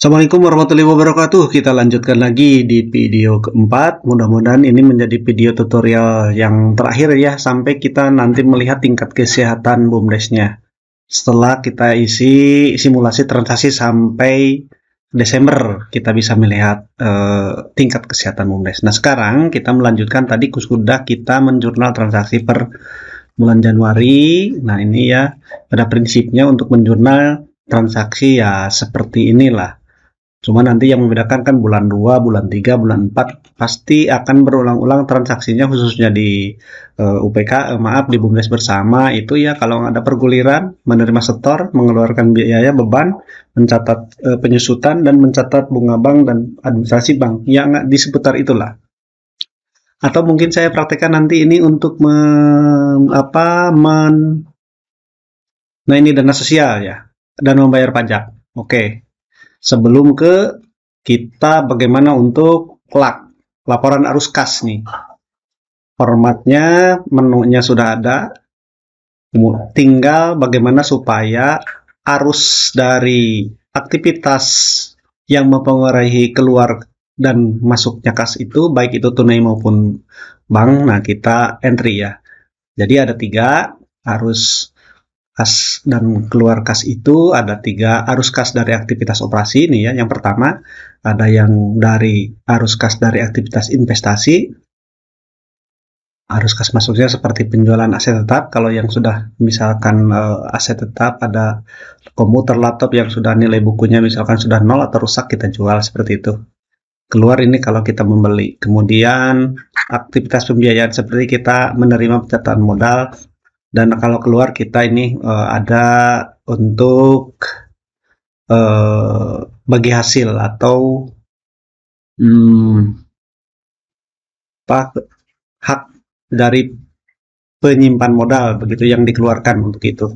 Assalamualaikum warahmatullahi wabarakatuh Kita lanjutkan lagi di video keempat Mudah-mudahan ini menjadi video tutorial yang terakhir ya Sampai kita nanti melihat tingkat kesehatan bumdes Setelah kita isi simulasi transaksi sampai Desember Kita bisa melihat uh, tingkat kesehatan BUMDES Nah sekarang kita melanjutkan tadi kuskudah kita menjurnal transaksi per bulan Januari Nah ini ya pada prinsipnya untuk menjurnal transaksi ya seperti inilah Cuma nanti yang membedakan kan bulan 2, bulan 3, bulan 4 pasti akan berulang-ulang transaksinya khususnya di uh, eh, UPK, uh, eh, maaf di BUMDes bersama itu ya kalau ada perguliran, menerima setor, mengeluarkan biaya beban, mencatat uh, penyusutan dan mencatat bunga bank dan administrasi bank yang di seputar itulah. Atau mungkin saya praktekkan nanti ini untuk men, apa men Nah ini dana sosial ya dan membayar pajak. Oke. Okay Sebelum ke kita bagaimana untuk lak laporan arus kas nih. Formatnya, menunya sudah ada. Tinggal bagaimana supaya arus dari aktivitas yang mempengaruhi keluar dan masuknya kas itu baik itu tunai maupun bank. Nah, kita entry ya. Jadi ada tiga, arus Kas dan keluar kas itu ada tiga arus kas dari aktivitas operasi ini ya. Yang pertama ada yang dari arus kas dari aktivitas investasi. Arus kas masuknya seperti penjualan aset tetap. Kalau yang sudah misalkan uh, aset tetap ada komputer laptop yang sudah nilai bukunya misalkan sudah nol atau rusak kita jual seperti itu. Keluar ini kalau kita membeli. Kemudian aktivitas pembiayaan seperti kita menerima pencatatan modal dan kalau keluar kita ini uh, ada untuk uh, bagi hasil atau hmm, pak hak dari penyimpan modal begitu yang dikeluarkan untuk itu.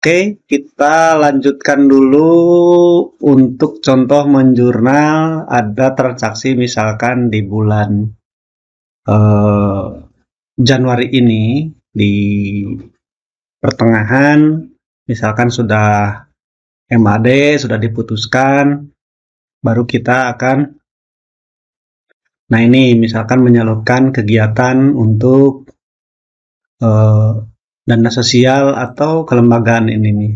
Oke, kita lanjutkan dulu untuk contoh menjurnal ada transaksi misalkan di bulan uh, Januari ini di pertengahan misalkan sudah MAD sudah diputuskan baru kita akan nah ini misalkan menyalurkan kegiatan untuk eh, dana sosial atau kelembagaan ini nih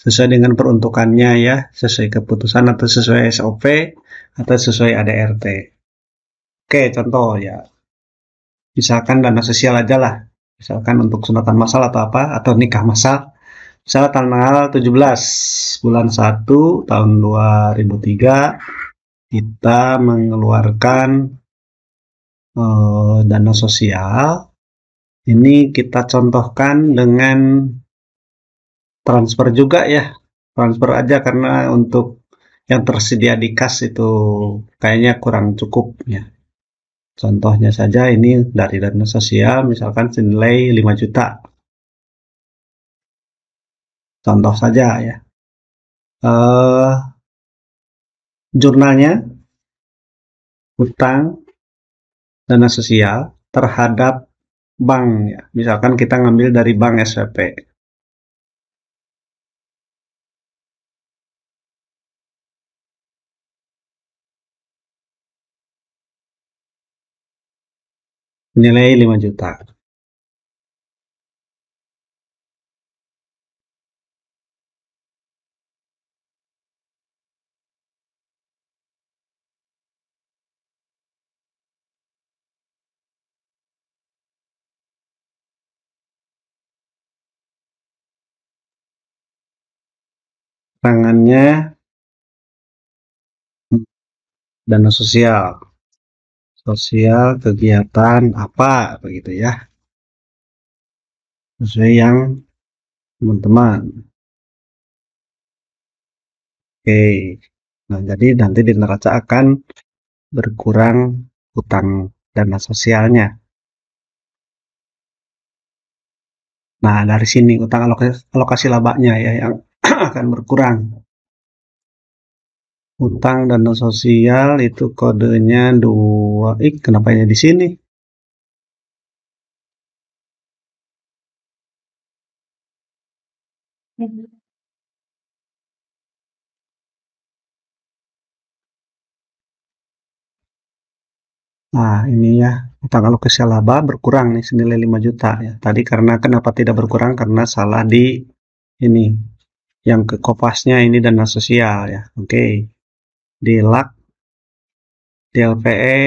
sesuai dengan peruntukannya ya sesuai keputusan atau sesuai SOP atau sesuai ADRT oke contoh ya misalkan dana sosial aja lah misalkan untuk sunatan masal atau apa atau nikah masal misalnya tanggal 17 bulan 1 tahun 2003 kita mengeluarkan uh, dana sosial ini kita contohkan dengan transfer juga ya transfer aja karena untuk yang tersedia di kas itu kayaknya kurang cukup ya Contohnya saja ini dari dana sosial misalkan senilai 5 juta. Contoh saja ya. Uh, jurnalnya hutang dana sosial terhadap bank ya. Misalkan kita ngambil dari bank SPP. nilai 5 juta tangannya hmm, dana sosial sosial kegiatan apa begitu ya sesuai yang teman-teman oke nah jadi nanti di neraca akan berkurang hutang dana sosialnya nah dari sini utang alokasi, alokasi labanya ya yang akan berkurang utang dan sosial itu kodenya 2 ik kenapa ini ya di sini Nah, ini ya, utang alokasi laba berkurang nih senilai 5 juta ya. Tadi karena kenapa tidak berkurang? Karena salah di ini yang ke kopasnya ini dana sosial ya. Oke. Okay. DLAC DLPE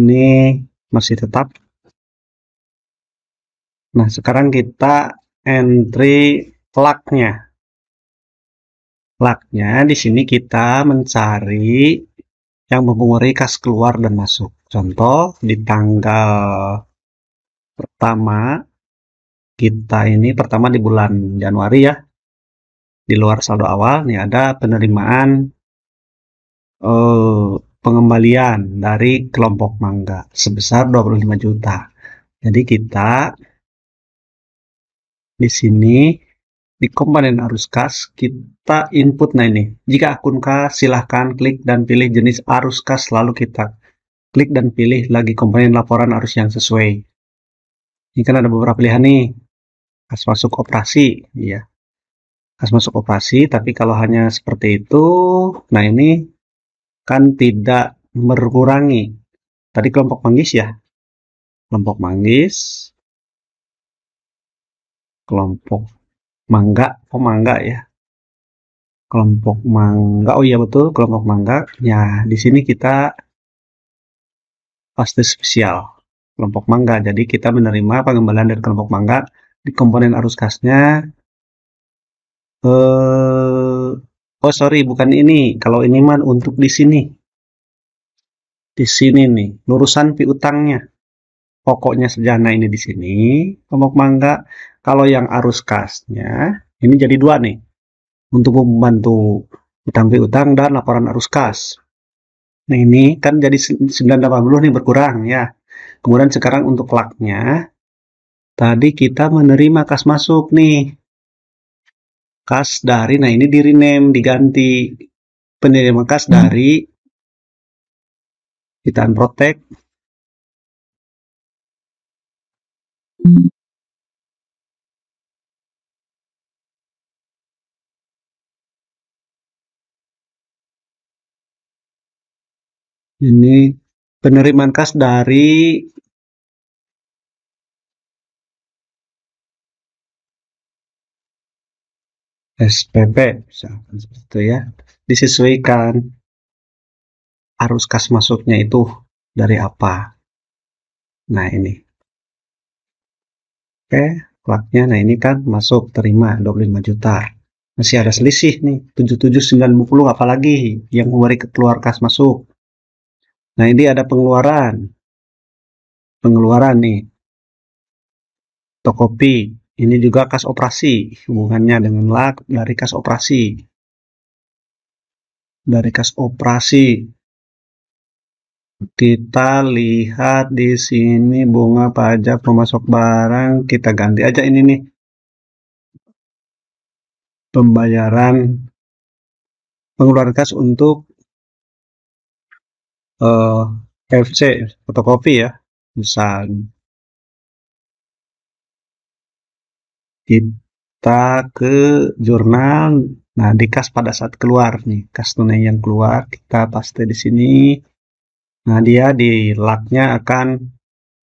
ini masih tetap nah sekarang kita entry laknya laknya di sini kita mencari yang memori kas keluar dan masuk contoh di tanggal pertama kita ini pertama di bulan Januari ya di luar saldo awal nih ada penerimaan eh, pengembalian dari kelompok mangga sebesar 25 juta. Jadi kita di sini di komponen arus kas kita input nah ini. Jika akun kas silahkan klik dan pilih jenis arus kas lalu kita klik dan pilih lagi komponen laporan arus yang sesuai. Ini kan ada beberapa pilihan nih. Kas masuk operasi, ya masuk operasi, tapi kalau hanya seperti itu, nah ini kan tidak berkurangi Tadi kelompok manggis ya. Kelompok manggis. Kelompok mangga, oh mangga ya. Kelompok mangga, oh iya betul, kelompok mangga. Ya, di sini kita pasti spesial kelompok mangga. Jadi kita menerima pengembalian dari kelompok mangga di komponen arus kasnya Uh, oh sorry, bukan ini. Kalau ini man untuk di sini. Di sini nih, lurusan piutangnya. Pokoknya sejana ini di sini. Kelompok mangga. Kalau yang arus kasnya, ini jadi dua nih. Untuk membantu utang utang dan laporan arus kas. Nah ini kan jadi 980 nih berkurang ya. Kemudian sekarang untuk laknya, tadi kita menerima kas masuk nih kas dari nah ini di rename diganti penerima kas hmm. dari kita protek ini penerimaan kas dari SPP misalkan seperti itu ya disesuaikan arus kas masuknya itu dari apa nah ini oke plaknya nah ini kan masuk terima 25 juta masih ada selisih nih 7790 apalagi yang memberi keluar kas masuk nah ini ada pengeluaran pengeluaran nih Tokopi ini juga kas operasi, hubungannya dengan LAK dari kas operasi. Dari kas operasi, kita lihat di sini bunga pajak pemasok barang, kita ganti aja ini nih. Pembayaran pengeluaran kas untuk uh, eh, FC fotokopi ya, misal kita ke jurnal. Nah, di kas pada saat keluar nih, kas tunai yang keluar, kita paste di sini. Nah, dia di laknya akan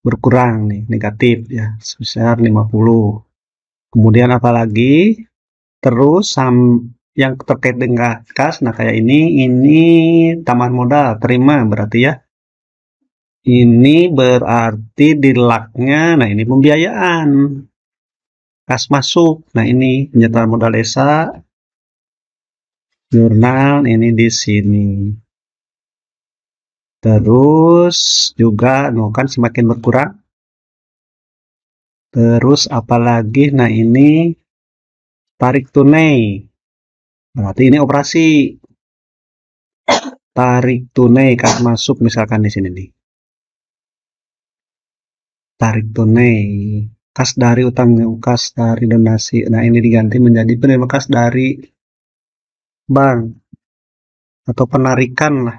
berkurang nih, negatif ya, sebesar 50. Kemudian apalagi? Terus sam yang terkait dengan kas, nah kayak ini, ini tambahan modal, terima berarti ya. Ini berarti di laknya, nah ini pembiayaan kas masuk. Nah, ini penyertaan modal desa. Jurnal ini di sini. Terus juga no kan semakin berkurang. Terus apalagi nah ini tarik tunai. Berarti ini operasi tarik tunai kas masuk misalkan di sini nih. Tarik tunai kas dari utangnya kas dari donasi nah ini diganti menjadi penerima kas dari bank atau penarikan lah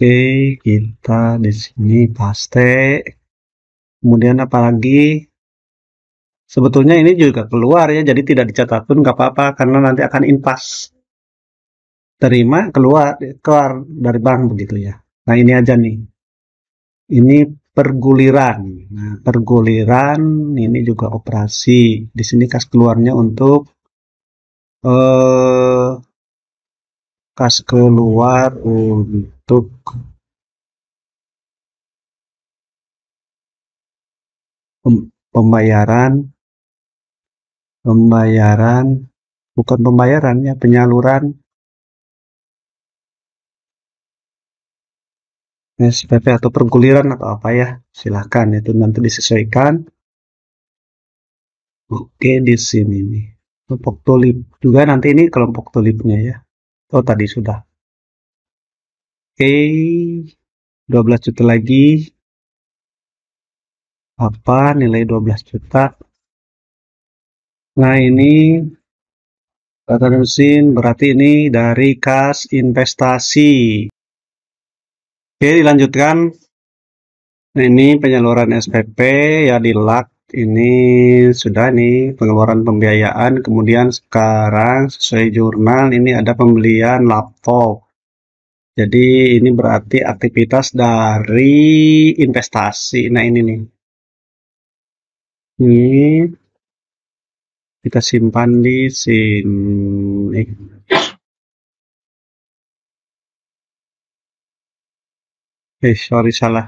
Oke, kita di sini paste. Kemudian apalagi sebetulnya ini juga keluar ya, jadi tidak dicatat pun nggak apa-apa karena nanti akan impas terima keluar keluar dari bank begitu ya nah ini aja nih ini perguliran nah perguliran ini juga operasi di sini kas keluarnya untuk eh, kas keluar untuk pembayaran pembayaran bukan pembayarannya penyaluran Ya, SPP atau perguliran atau apa ya silahkan itu nanti disesuaikan oke di sini nih kelompok tulip juga nanti ini kelompok tulipnya ya oh tadi sudah oke 12 juta lagi apa nilai 12 juta nah ini kata mesin berarti ini dari kas investasi Oke, dilanjutkan. Nah, Ini penyaluran SPP ya di LAK ini sudah nih pengeluaran pembiayaan. Kemudian sekarang sesuai jurnal ini ada pembelian laptop. Jadi ini berarti aktivitas dari investasi. Nah ini nih. Ini kita simpan di sini. eh sorry salah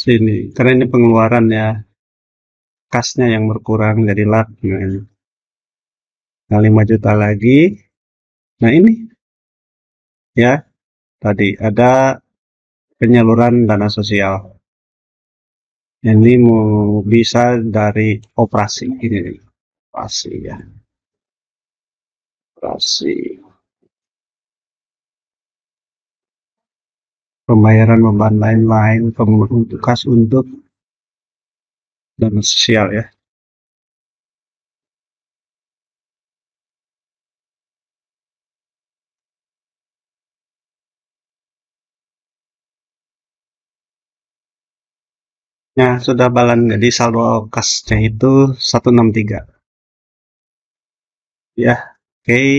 sini karena ini pengeluaran ya kasnya yang berkurang dari lat ya. nah 5 juta lagi nah ini ya tadi ada penyaluran dana sosial ini mau bisa dari operasi ini operasi ya operasi pembayaran beban lain-lain kemudian tugas untuk dan sosial ya Nah, sudah balan jadi saldo kasnya itu 163. Ya, oke. Okay.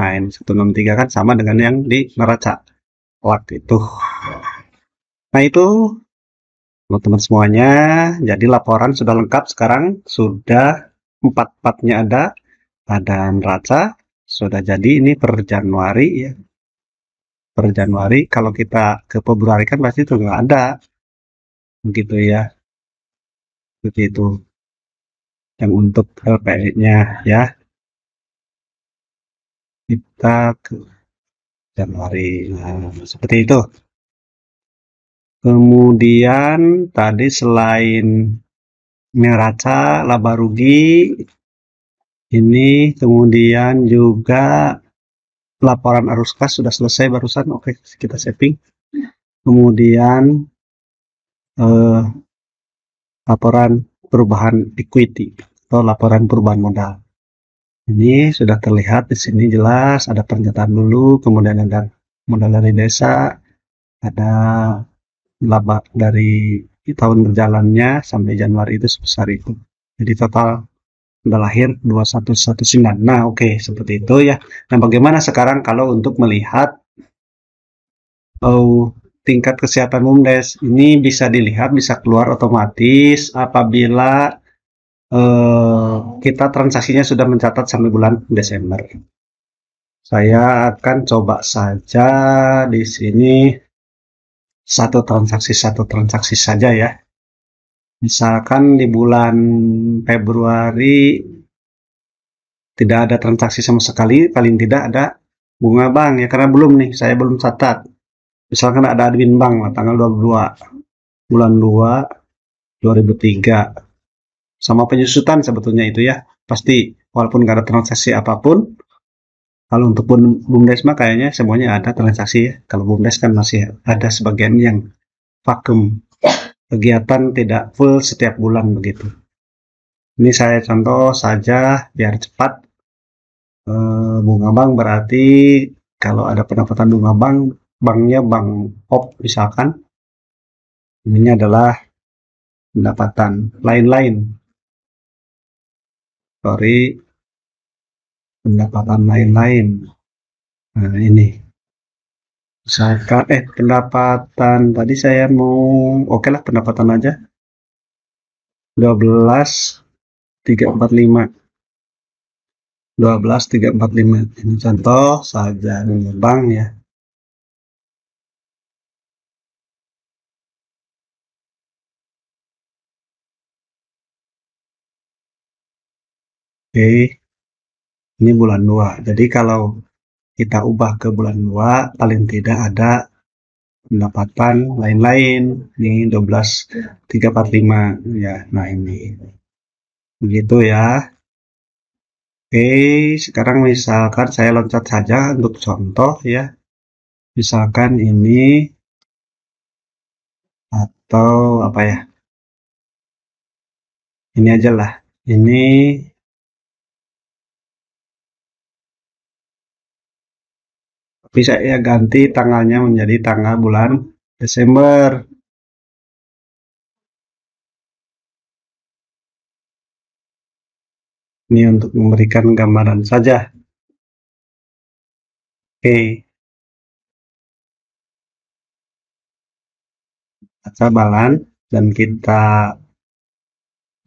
Nah, ini 163 kan sama dengan yang di neraca waktu itu. Nah itu teman-teman semuanya, jadi laporan sudah lengkap sekarang, sudah empat empatnya ada, ada neraca, sudah jadi ini per Januari ya. Per Januari, kalau kita ke Februari kan pasti itu nggak ada. Begitu ya. Seperti itu. Yang untuk LPE-nya ya. Kita ke Januari nah seperti itu kemudian tadi selain neraca laba rugi ini kemudian juga laporan arus kas sudah selesai barusan oke kita saving kemudian eh, laporan perubahan equity atau laporan perubahan modal ini sudah terlihat di sini jelas ada pernyataan dulu, kemudian ada modal dari desa, ada laba dari tahun berjalannya sampai Januari itu sebesar itu. Jadi total sudah lahir 2119. Nah, oke okay, seperti itu ya. Nah, bagaimana sekarang kalau untuk melihat oh, tingkat kesehatan BUMDes? Ini bisa dilihat bisa keluar otomatis apabila Eh, kita transaksinya sudah mencatat sampai bulan Desember. Saya akan coba saja di sini satu transaksi satu transaksi saja ya. Misalkan di bulan Februari tidak ada transaksi sama sekali, paling tidak ada bunga bank ya karena belum nih, saya belum catat. Misalkan ada admin bank lah tanggal 22 bulan 2 2003 sama penyusutan sebetulnya itu ya pasti walaupun gak ada transaksi apapun kalau untuk bumdes mah kayaknya semuanya ada transaksi ya kalau bumdes kan masih ada sebagian yang vakum kegiatan tidak full setiap bulan begitu ini saya contoh saja biar cepat e, bunga bank berarti kalau ada pendapatan bunga bank banknya bank op misalkan ini adalah pendapatan lain-lain dari pendapatan lain-lain. Nah, ini. Misalkan, eh pendapatan tadi saya mau oke okay lah pendapatan aja. 12 345. 12 345. Ini contoh saja ini bank ya. Oke. okay. Ini bulan 2. Jadi kalau kita ubah ke bulan 2, paling tidak ada pendapatan lain-lain. Ini 12 3, 4, 5. ya. Nah, ini. Begitu ya. Oke, okay. sekarang misalkan saya loncat saja untuk contoh ya. Misalkan ini atau apa ya? Ini aja lah. Ini bisa ya ganti tanggalnya menjadi tanggal bulan Desember. Ini untuk memberikan gambaran saja. Oke. Kita balan dan kita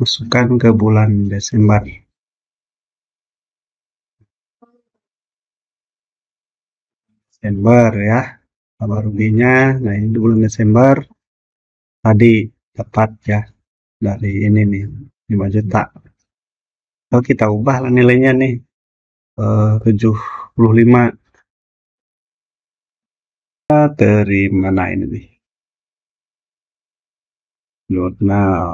masukkan ke bulan Desember. Desember ya laba hmm. ruginya nah ini bulan Desember tadi tepat ya dari ini nih 5 juta kalau so, kita ubah lah nilainya nih eh, 75 terima nah ini nih jurnal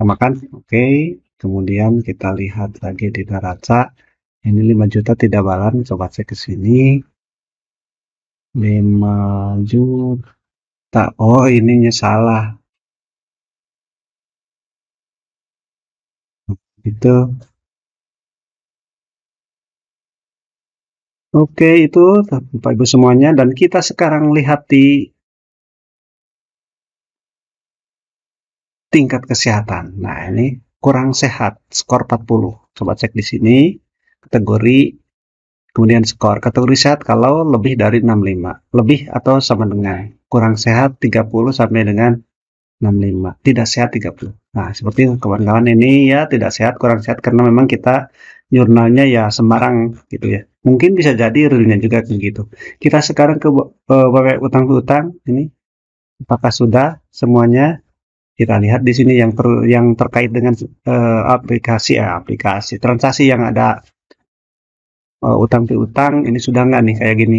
samakan oke okay. kemudian kita lihat lagi di neraca ini 5 juta tidak balan coba cek ke sini 5 juta oh ininya salah itu Oke, itu Bapak Ibu semuanya dan kita sekarang lihat di tingkat kesehatan. Nah, ini kurang sehat, skor 40. Coba cek di sini, kategori, kemudian skor. Kategori sehat kalau lebih dari 65, lebih atau sama dengan. Kurang sehat 30 sampai dengan 65, tidak sehat 30. Nah, seperti kawan-kawan ini ya tidak sehat, kurang sehat karena memang kita jurnalnya ya sembarang gitu ya. Mungkin bisa jadi realnya juga begitu. Kita sekarang ke uh, eh, utang-utang ini apakah sudah semuanya kita lihat di sini yang ter, yang terkait dengan uh, aplikasi ya aplikasi transaksi yang ada uh, utang piutang ini sudah nggak nih kayak gini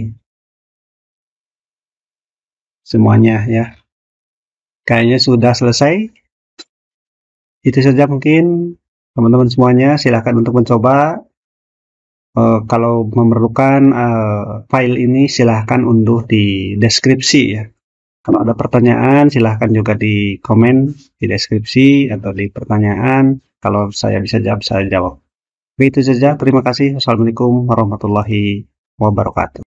semuanya ya kayaknya sudah selesai itu saja mungkin teman-teman semuanya silahkan untuk mencoba uh, kalau memerlukan uh, file ini silahkan unduh di deskripsi ya kalau ada pertanyaan, silahkan juga di komen, di deskripsi, atau di pertanyaan. Kalau saya bisa jawab, saya jawab. Itu saja. Terima kasih. Assalamualaikum warahmatullahi wabarakatuh.